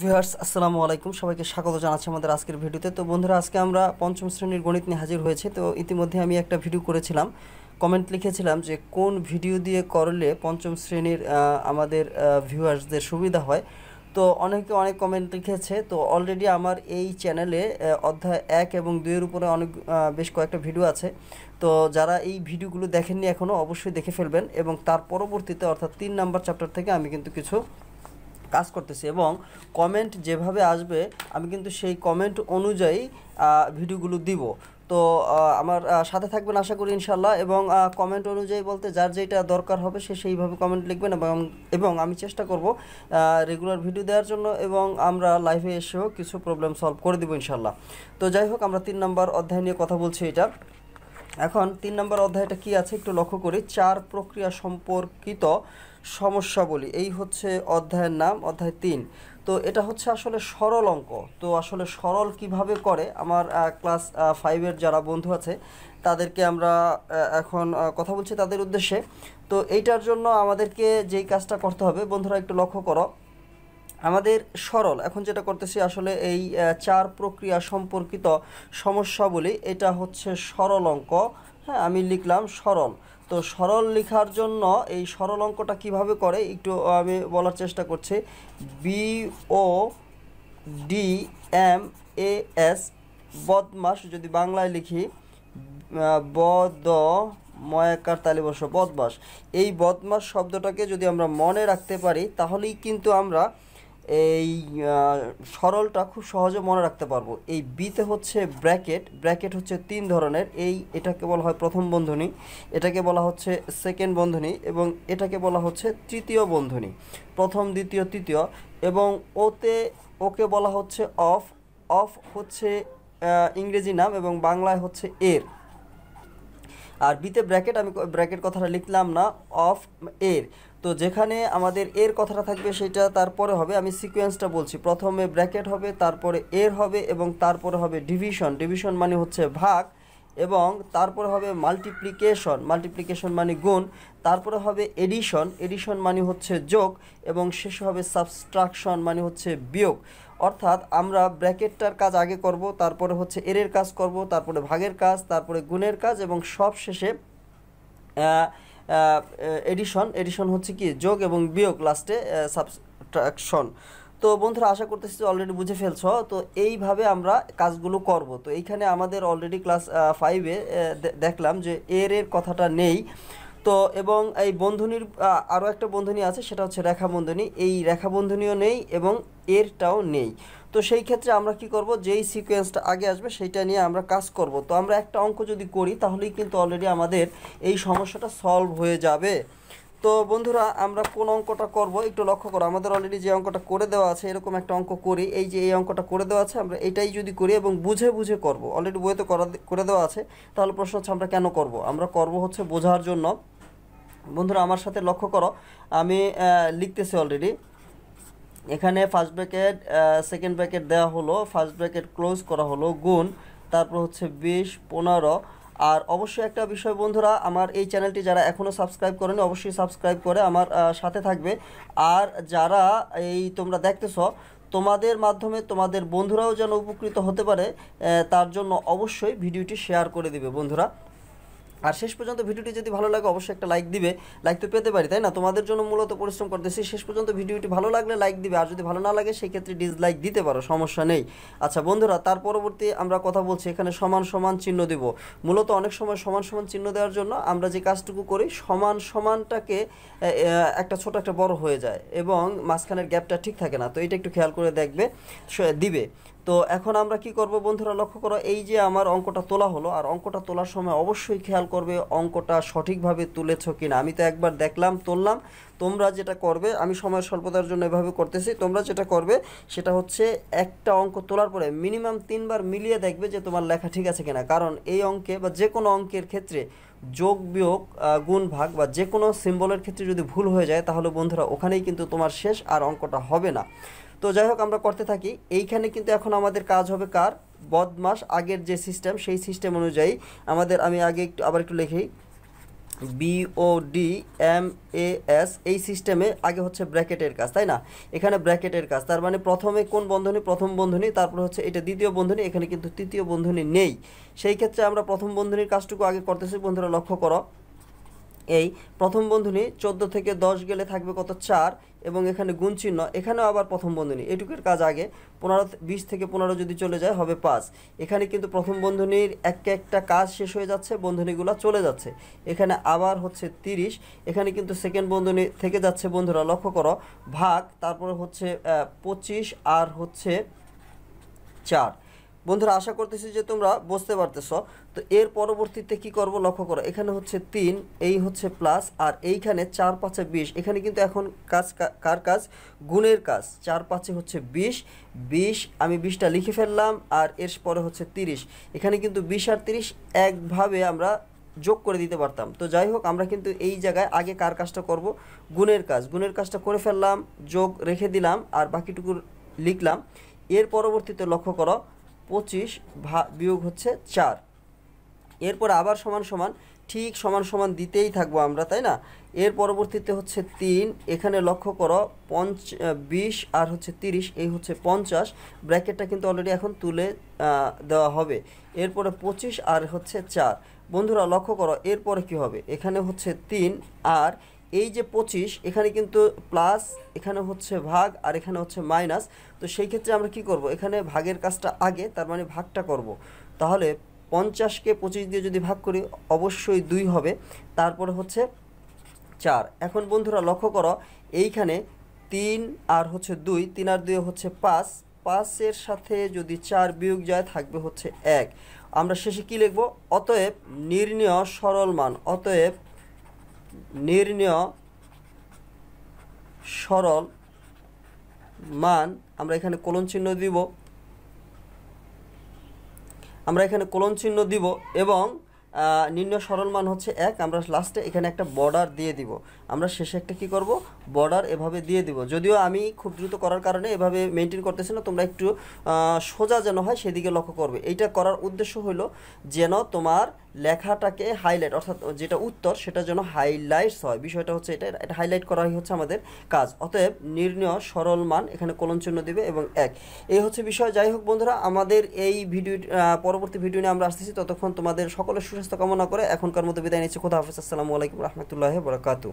viewers আসসালামু আলাইকুম সবাইকে স্বাগত জানাচ্ছি আমাদের আজকের ভিডিওতে তো বন্ধুরা আজকে আমরা পঞ্চম শ্রেণীর গণিত নিয়ে হাজির হয়েছে তো ইতিমধ্যে আমি একটা ভিডিও করেছিলাম কমেন্ট লিখেছিলাম যে কোন ভিডিও দিয়ে করলে পঞ্চম শ্রেণীর আমাদের ভিউয়ার্সদের সুবিধা হয় তো অনেকে অনেক কমেন্ট লিখেছে তো অলরেডি আমার এই চ্যানেলে অধ্যায় এক এবং দুইয়ের উপরে অনেক বেশ কয়েকটা ভিডিও আছে তো যারা এই ভিডিওগুলো দেখেননি এখনও অবশ্যই দেখে ফেলবেন এবং তার পরবর্তীতে অর্থাৎ তিন নাম্বার চ্যাপ্টার থেকে আমি কিন্তু কিছু কাজ করতেছি এবং কমেন্ট যেভাবে আসবে আমি কিন্তু সেই কমেন্ট অনুযায়ী ভিডিওগুলো দিব তো আমার সাথে থাকবেন আশা করি ইনশাল্লাহ এবং কমেন্ট অনুযায়ী বলতে যার যেটা দরকার হবে সে সেইভাবে কমেন্ট লিখবেন এবং এবং আমি চেষ্টা করব রেগুলার ভিডিও দেওয়ার জন্য এবং আমরা লাইভে এসেও কিছু প্রবলেম সলভ করে দেবো ইনশাল্লাহ তো যাই হোক আমরা তিন নম্বর অধ্যায় নিয়ে কথা বলছি এটা এখন তিন নম্বর অধ্যায়টা কি আছে একটু লক্ষ্য করি চার প্রক্রিয়া সম্পর্কিত সমস্যাবলী এই হচ্ছে অধ্যায়ের নাম অধ্যায় তিন তো এটা হচ্ছে আসলে সরল অঙ্ক তো আসলে সরল কিভাবে করে আমার ক্লাস ফাইভের যারা বন্ধু আছে তাদেরকে আমরা এখন কথা বলছি তাদের উদ্দেশ্যে তো এইটার জন্য আমাদেরকে যেই কাজটা করতে হবে বন্ধুরা একটু লক্ষ্য করো আমাদের সরল এখন যেটা করতেছি আসলে এই চার প্রক্রিয়া সম্পর্কিত সমস্যাবলী এটা হচ্ছে সরল অঙ্ক হ্যাঁ আমি লিখলাম সরল তো সরল লেখার জন্য এই সরল অঙ্কটা কিভাবে করে একটু আমি বলার চেষ্টা করছি B O D M A S বদমাস যদি বাংলায় লিখি বদ ময়াকার তালিবর্ষ বদমাস এই বদমাস শব্দটাকে যদি আমরা মনে রাখতে পারি তাহলেই কিন্তু আমরা এই সরলটা খুব সহজে মনে রাখতে পারবো এই বিতে হচ্ছে ব্র্যাকেট ব্র্যাকেট হচ্ছে তিন ধরনের এই এটাকে বলা হয় প্রথম বন্ধনী এটাকে বলা হচ্ছে সেকেন্ড বন্ধনী এবং এটাকে বলা হচ্ছে তৃতীয় বন্ধনী প্রথম দ্বিতীয় তৃতীয় এবং ওতে ওকে বলা হচ্ছে অফ অফ হচ্ছে ইংরেজি নাম এবং বাংলায় হচ্ছে এর আর বিতে ব্র্যাকেট আমি ব্র্যাকেট কথাটা লিখলাম না অফ এর তো যেখানে আমাদের এর কথাটা থাকবে সেটা তারপরে হবে আমি সিকোয়েন্সটা বলছি প্রথমে ব্র্যাকেট হবে তারপরে এর হবে এবং তারপরে হবে ডিভিশন ডিভিশন মানে হচ্ছে ভাগ এবং তারপরে হবে মাল্টিপ্লিকেশন মাল্টিপ্লিকেশন মানে গুণ তারপরে হবে এডিশন এডিশন মানে হচ্ছে যোগ এবং শেষে হবে সাবস্ট্রাকশন মানে হচ্ছে বিয়োগ অর্থাৎ আমরা ব্র্যাকেটটার কাজ আগে করব তারপরে হচ্ছে এরের কাজ করব তারপরে ভাগের কাজ তারপরে গুণের কাজ এবং সব শেষে এডিশন এডিশন হচ্ছে কি যোগ এবং বিয়োগ লাস্টে সাবট্রাকশন তো বন্ধুরা আশা করতেছি অলরেডি বুঝে ফেলছ তো এইভাবে আমরা কাজগুলো করব তো এইখানে আমাদের অলরেডি ক্লাস ফাইভে দেখলাম যে এর এর কথাটা নেই তো এবং এই বন্ধনীর আরও একটা বন্ধনী আছে সেটা হচ্ছে রেখাবন্ধনী এই রেখা বন্ধনীও নেই এবং এরটাও নেই তো সেই ক্ষেত্রে আমরা কি করব যেই সিকোয়েন্সটা আগে আসবে সেইটা নিয়ে আমরা কাজ করব তো আমরা একটা অঙ্ক যদি করি তাহলেই কিন্তু অলরেডি আমাদের এই সমস্যাটা সলভ হয়ে যাবে তো বন্ধুরা আমরা কোন অঙ্কটা করব একটু লক্ষ্য করো আমাদের অলরেডি যে অঙ্কটা করে দেওয়া আছে এরকম একটা অঙ্ক করি এই যে এই অঙ্কটা করে দেওয়া আছে আমরা এটাই যদি করি এবং বুঝে বুঝে করব অলরেডি বইতে করা করে দেওয়া আছে তাহলে প্রশ্ন হচ্ছে আমরা কেন করব আমরা করব হচ্ছে বোঝার জন্য বন্ধুরা আমার সাথে লক্ষ্য করো আমি লিখতেছি অলরেডি এখানে ফার্স্ট ব্র্যাকেট সেকেন্ড ব্র্যাকেট দেওয়া হলো ফার্স্ট ব্র্যাকেট ক্লোজ করা হলো গুণ তারপর হচ্ছে বিশ পনেরো আর অবশ্যই একটা বিষয় বন্ধুরা আমার এই চ্যানেলটি যারা এখনও সাবস্ক্রাইব করেনি অবশ্যই সাবস্ক্রাইব করে আমার সাথে থাকবে আর যারা এই তোমরা দেখতেছ তোমাদের মাধ্যমে তোমাদের বন্ধুরাও যেন উপকৃত হতে পারে তার জন্য অবশ্যই ভিডিওটি শেয়ার করে দিবে বন্ধুরা আর শেষ পর্যন্ত ভিডিওটি যদি ভালো লাগে অবশ্যই একটা লাইক দিবে লাইক তো পেতে পারি তাই না তোমাদের জন্য মূলত পরিশ্রম করতেছি শেষ পর্যন্ত ভিডিওটি ভালো লাগলে লাইক দিবে আর যদি ভালো না লাগে সেই ক্ষেত্রে ডিসলাইক দিতে পারো সমস্যা নেই আচ্ছা বন্ধুরা তার পরবর্তী আমরা কথা বলছি এখানে সমান সমান চিহ্ন দেব মূলত অনেক সময় সমান সমান চিহ্ন দেওয়ার জন্য আমরা যে কাজটুকু করি সমান সমানটাকে একটা ছোট একটা বড় হয়ে যায় এবং মাঝখানের গ্যাপটা ঠিক থাকে না তো এটা একটু খেয়াল করে দেখবে দিবে তো এখন আমরা কি করব বন্ধুরা লক্ষ্য করো এই যে আমার অঙ্কটা তোলা হলো আর অঙ্কটা তোলার সময় অবশ্যই খেয়াল করবে অঙ্কটা সঠিকভাবে তুলেছ কি না আমি তো একবার দেখলাম তুললাম তোমরা যেটা করবে আমি সময় স্বল্পতার জন্য এভাবে করতেছি তোমরা যেটা করবে সেটা হচ্ছে একটা অঙ্ক তোলার পরে মিনিমাম তিনবার মিলিয়ে দেখবে যে তোমার লেখা ঠিক আছে কিনা কারণ এই অঙ্কে বা যে কোনো অঙ্কের ক্ষেত্রে যোগ বিয়োগ গুণ ভাগ বা যে কোনো সিম্বলের ক্ষেত্রে যদি ভুল হয়ে যায় তাহলে বন্ধুরা ওখানেই কিন্তু তোমার শেষ আর অঙ্কটা হবে না তো যাই হোক আমরা করতে থাকি এইখানে কিন্তু এখন আমাদের কাজ হবে কার বদমাস আগের যে সিস্টেম সেই সিস্টেম অনুযায়ী আমাদের আমি আগে একটু আবার একটু লিখি বিওডি এম এ এস এই সিস্টেমে আগে হচ্ছে ব্র্যাকেটের কাজ তাই না এখানে ব্র্যাকেটের কাজ তার মানে প্রথমে কোন বন্ধনী প্রথম বন্ধনী তারপর হচ্ছে এটা দ্বিতীয় বন্ধনী এখানে কিন্তু তৃতীয় বন্ধনী নেই সেই ক্ষেত্রে আমরা প্রথম বন্ধনীর কাজটুকু আগে করতেছি বন্ধুরা লক্ষ্য করো এই প্রথম বন্ধুনি চোদ্দো থেকে দশ গেলে থাকবে কত চার এবং এখানে গুণ চিহ্ন এখানেও আবার প্রথম বন্ধুনি এটুকুর কাজ আগে পনেরো বিশ থেকে পনেরো যদি চলে যায় হবে পাঁচ এখানে কিন্তু প্রথম বন্ধুনির এক একটা কাজ শেষ হয়ে যাচ্ছে বন্ধুনিগুলো চলে যাচ্ছে এখানে আবার হচ্ছে তিরিশ এখানে কিন্তু সেকেন্ড বন্ধুনি থেকে যাচ্ছে বন্ধুরা লক্ষ্য করো ভাগ তারপরে হচ্ছে পঁচিশ আর হচ্ছে চার বন্ধুরা আশা করতেছি যে তোমরা বুঝতে পারতেছ তো এর পরবর্তীতে কি করব লক্ষ্য করো এখানে হচ্ছে তিন এই হচ্ছে প্লাস আর এইখানে চার পাঁচে বিশ এখানে কিন্তু এখন কাজ কার কাজ গুণের কাজ চার পাঁচে হচ্ছে বিশ বিশ আমি বিশটা লিখে ফেললাম আর এর পরে হচ্ছে তিরিশ এখানে কিন্তু বিশ আর তিরিশ একভাবে আমরা যোগ করে দিতে পারতাম তো যাই হোক আমরা কিন্তু এই জায়গায় আগে কার কাজটা করব গুণের কাজ গুণের কাজটা করে ফেললাম যোগ রেখে দিলাম আর বাকিটুকু লিখলাম এর পরবর্তীতে লক্ষ্য করো পঁচিশ বিয়োগ হচ্ছে চার এরপর আবার সমান সমান ঠিক সমান সমান দিতেই থাকবো আমরা তাই না এর পরবর্তীতে হচ্ছে তিন এখানে লক্ষ্য করো পঞ্চ বিশ আর হচ্ছে তিরিশ এই হচ্ছে পঞ্চাশ ব্র্যাকেটটা কিন্তু অলরেডি এখন তুলে দেওয়া হবে এরপরে পঁচিশ আর হচ্ছে চার বন্ধুরা লক্ষ্য করো এরপরে কি হবে এখানে হচ্ছে তিন আর এই যে পঁচিশ এখানে কিন্তু প্লাস এখানে হচ্ছে ভাগ আর এখানে হচ্ছে মাইনাস তো সেই ক্ষেত্রে আমরা কি করব এখানে ভাগের কাজটা আগে তার মানে ভাগটা করব তাহলে পঞ্চাশকে পঁচিশ দিয়ে যদি ভাগ করি অবশ্যই দুই হবে তারপরে হচ্ছে চার এখন বন্ধুরা লক্ষ্য করো এইখানে তিন আর হচ্ছে দুই তিন আর দুই হচ্ছে পাঁচ পাঁচের সাথে যদি চার বিয়োগ যায় থাকবে হচ্ছে এক আমরা শেষে কি লিখব অতএব নির্ণয় সরল মান অতএব নির্ণয় সরল মান আমরা এখানে কোলন চিহ্ন দিব আমরা এখানে কোলন চিহ্ন দিব এবং নির্ণয় সরল মান হচ্ছে এক আমরা লাস্টে এখানে একটা বর্ডার দিয়ে দিব আমরা শেষে একটা কি করব বর্ডার এভাবে দিয়ে দিব যদিও আমি খুব দ্রুত করার কারণে এভাবে মেনটেন করতেছি না তোমরা একটু সোজা যেন হয় সেদিকে লক্ষ্য করবে এইটা করার উদ্দেশ্য হলো যেন তোমার লেখাটাকে হাইলাইট অর্থাৎ যেটা উত্তর সেটা যেন হাইলাইটস হয় বিষয়টা হচ্ছে এটা এটা হাইলাইট করাই হচ্ছে আমাদের কাজ অতএব নির্ণয় সরল মান এখানে কলন চিহ্ন দেবে এবং এক এই হচ্ছে বিষয় যাই হোক বন্ধুরা আমাদের এই ভিডিও পরবর্তী ভিডিও নিয়ে আমরা আসতেছি ততক্ষণ তোমাদের সকলের সুস্বাস্থ্য কামনা করে এখনকার মতো বিদায় নিচ্ছি খোদা হাফিজ আসসালামু আলাইকুম রহমতুল্লাহ বরাকাতু